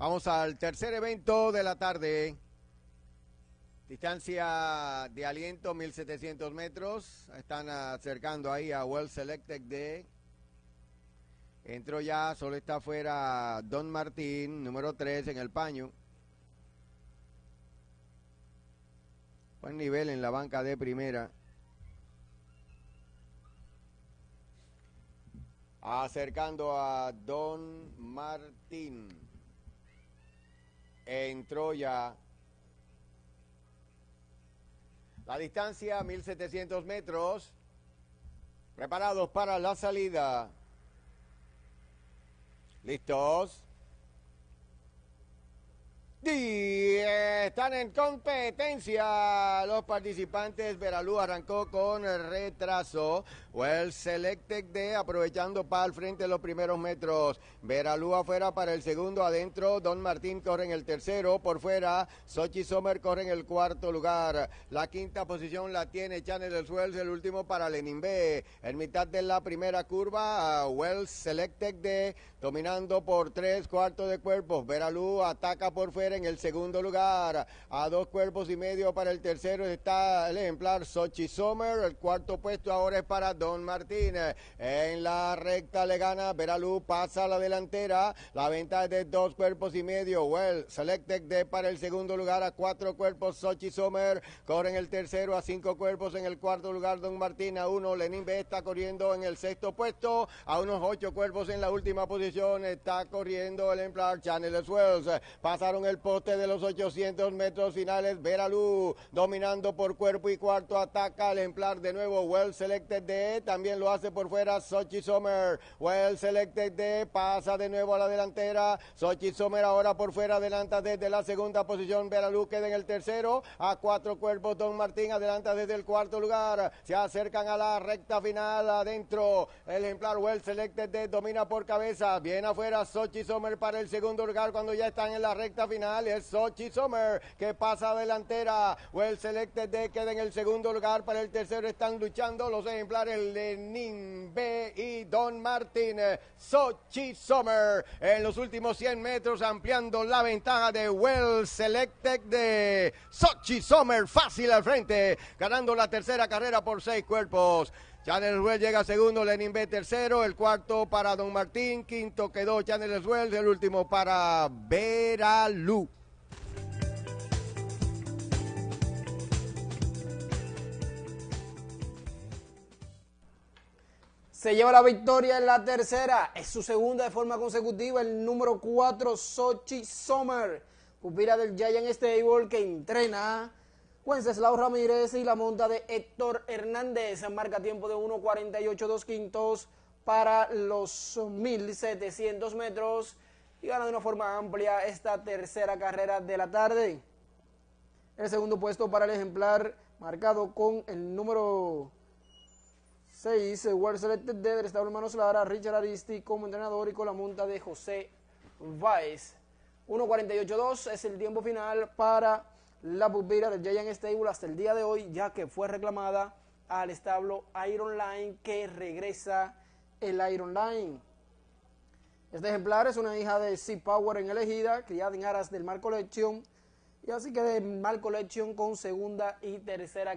Vamos al tercer evento de la tarde. Distancia de aliento, 1700 metros. Están acercando ahí a Well Selected Day. Entró ya, solo está afuera Don Martín, número 3 en el paño. Buen nivel en la banca de primera. Acercando a Don Martín entró ya. La distancia 1700 metros. Preparados para la salida. ¿Listos? ¡Di! están en competencia. Los participantes, Veralú arrancó con retraso. Wells Selected D aprovechando para el frente los primeros metros. Veralú afuera para el segundo, adentro. Don Martín corre en el tercero, por fuera. Sochi Sommer corre en el cuarto lugar. La quinta posición la tiene Chanel del Suels el último para Lenin B. En mitad de la primera curva, Wells Selected D dominando por tres cuartos de cuerpos. Veralú ataca por fuera en el segundo lugar. A dos cuerpos y medio para el tercero está el ejemplar Sochi Sommer. El cuarto puesto ahora es para Don Martín, En la recta le gana Veralú, pasa a la delantera. La venta es de dos cuerpos y medio. Well, Selected de para el segundo lugar a cuatro cuerpos. Sochi Sommer corre en el tercero a cinco cuerpos. En el cuarto lugar Don Martín a uno. Lenin B está corriendo en el sexto puesto. A unos ocho cuerpos en la última posición está corriendo el ejemplar Chanel Wells. Pasaron el poste de los 800 metros finales, Veralu dominando por cuerpo y cuarto, ataca el ejemplar de nuevo, Well Selected D, también lo hace por fuera Sochi Sommer, Well Selected D, pasa de nuevo a la delantera, Sochi Sommer ahora por fuera, adelanta desde la segunda posición, Veralu queda en el tercero, a cuatro cuerpos Don Martín adelanta desde el cuarto lugar, se acercan a la recta final, adentro, el ejemplar Well Selected D domina por cabeza, viene afuera Sochi Sommer para el segundo lugar cuando ya están en la recta final, es Sochi Sommer que pasa delantera. Well Selected D queda en el segundo lugar. Para el tercero están luchando los ejemplares Lenin B y Don Martin. Sochi Summer en los últimos 100 metros ampliando la ventaja de Well Selected de Sochi Summer Fácil al frente, ganando la tercera carrera por seis cuerpos. Chanel Well llega segundo, Lenin B tercero, el cuarto para Don Martín, quinto quedó Chanel Well el último para Vera Lu se lleva la victoria en la tercera. Es su segunda de forma consecutiva. El número 4, Sochi Sommer, pupila del Giant Stable que entrena Wenceslao Ramírez y la monta de Héctor Hernández. Marca tiempo de 1.48, dos quintos para los 1.700 metros y gana de una forma amplia esta tercera carrera de la tarde. El segundo puesto para el ejemplar marcado con el número se dice World Selected Dead, establo Hermanos Lara, Richard Aristi como entrenador y con la monta de José Baez. 1.48.2 es el tiempo final para la pupila del Giant Stable hasta el día de hoy, ya que fue reclamada al establo Iron Line que regresa el Iron Line. Este ejemplar es una hija de Sea Power en elegida, criada en aras del Mar Collection, y así que el Mar Collection con segunda y tercera